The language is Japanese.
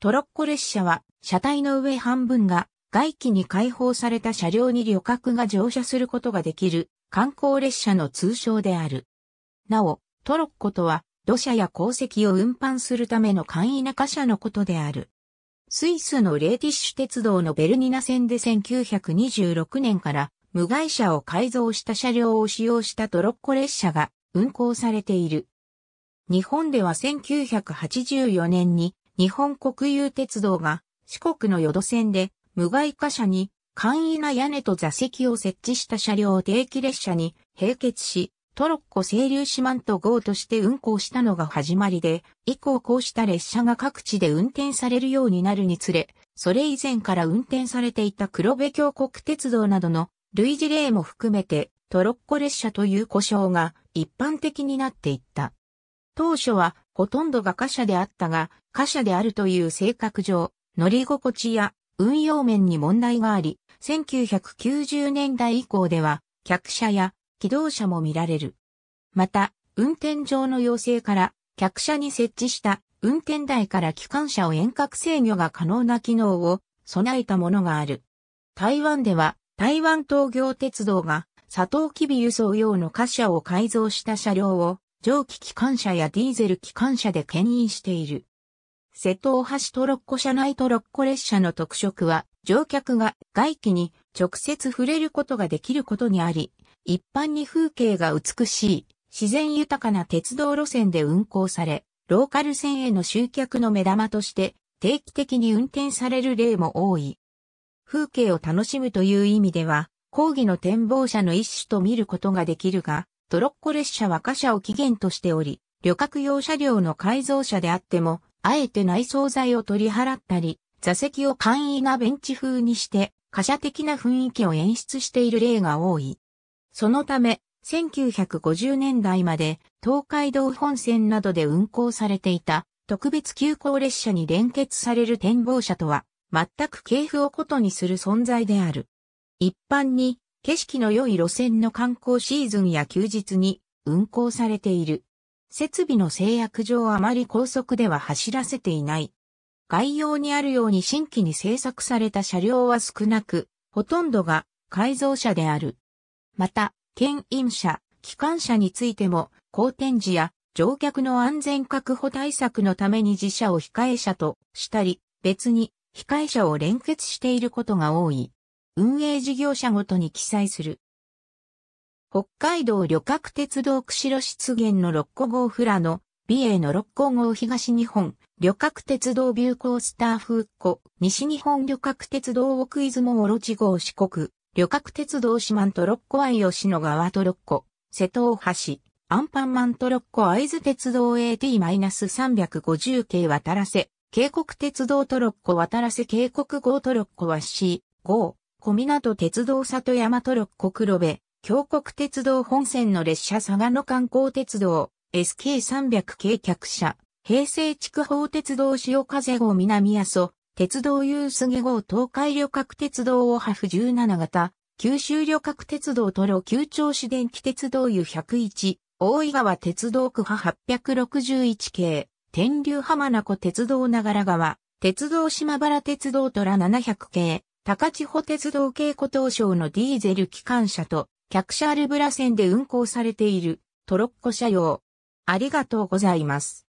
トロッコ列車は、車体の上半分が外気に開放された車両に旅客が乗車することができる観光列車の通称である。なお、トロッコとは、土砂や鉱石を運搬するための簡易な貨車のことである。スイスのレーティッシュ鉄道のベルニナ線で1926年から無害車を改造した車両を使用したトロッコ列車が運行されている。日本では1984年に日本国有鉄道が四国の淀線で無害貨車に簡易な屋根と座席を設置した車両を定期列車に並結し、トロッコ清流四万と号として運行したのが始まりで、以降こうした列車が各地で運転されるようになるにつれ、それ以前から運転されていた黒部峡谷鉄道などの類似例も含めてトロッコ列車という故障が一般的になっていった。当初はほとんどが貨車であったが、貨車であるという性格上、乗り心地や運用面に問題があり、1990年代以降では、客車や機動車も見られる。また、運転上の要請から、客車に設置した運転台から機関車を遠隔制御が可能な機能を備えたものがある。台湾では、台湾東京鉄道が、サトウキビ輸送用の貨車を改造した車両を蒸気機関車やディーゼル機関車で牽引している。瀬戸大橋トロッコ車内トロッコ列車の特色は、乗客が外気に直接触れることができることにあり、一般に風景が美しい、自然豊かな鉄道路線で運行され、ローカル線への集客の目玉として定期的に運転される例も多い。風景を楽しむという意味では、講義の展望車の一種と見ることができるが、トロッコ列車は貨車を起源としており、旅客用車両の改造車であっても、あえて内装材を取り払ったり、座席を簡易なベンチ風にして、貨車的な雰囲気を演出している例が多い。そのため、1950年代まで東海道本線などで運行されていた特別急行列車に連結される展望車とは全く系譜をことにする存在である。一般に景色の良い路線の観光シーズンや休日に運行されている。設備の制約上あまり高速では走らせていない。概要にあるように新規に製作された車両は少なく、ほとんどが改造車である。また、牽引車、機関車についても、好展時や乗客の安全確保対策のために自社を控え車としたり、別に控え車を連結していることが多い。運営事業者ごとに記載する。北海道旅客鉄道釧路湿原の六個号フラの、美瑛の六個号東日本、旅客鉄道ビューコースター風コ西日本旅客鉄道奥出雲オロチ号四国、旅客鉄道四万と六個愛吉野川と六個、瀬戸大橋、アンパンマンと六個会津鉄道 AT-350 系渡らせ、渓谷鉄道トロッコ渡らせ渓谷号トロッコは C、5、小湊鉄道里山トロッコ黒部、峡谷鉄道本線の列車佐賀の観光鉄道、SK300 系客車、平成筑豊鉄道潮風号南阿蘇、鉄道夕杉号東海旅客鉄道オハフ17型、九州旅客鉄道トロ九町市電気鉄道湯101、大井川鉄道区波861系、天竜浜名湖鉄道長良川、鉄道島原鉄道虎700系、高千穂鉄道系古東省のディーゼル機関車と客車アルブラ線で運行されているトロッコ車用。ありがとうございます。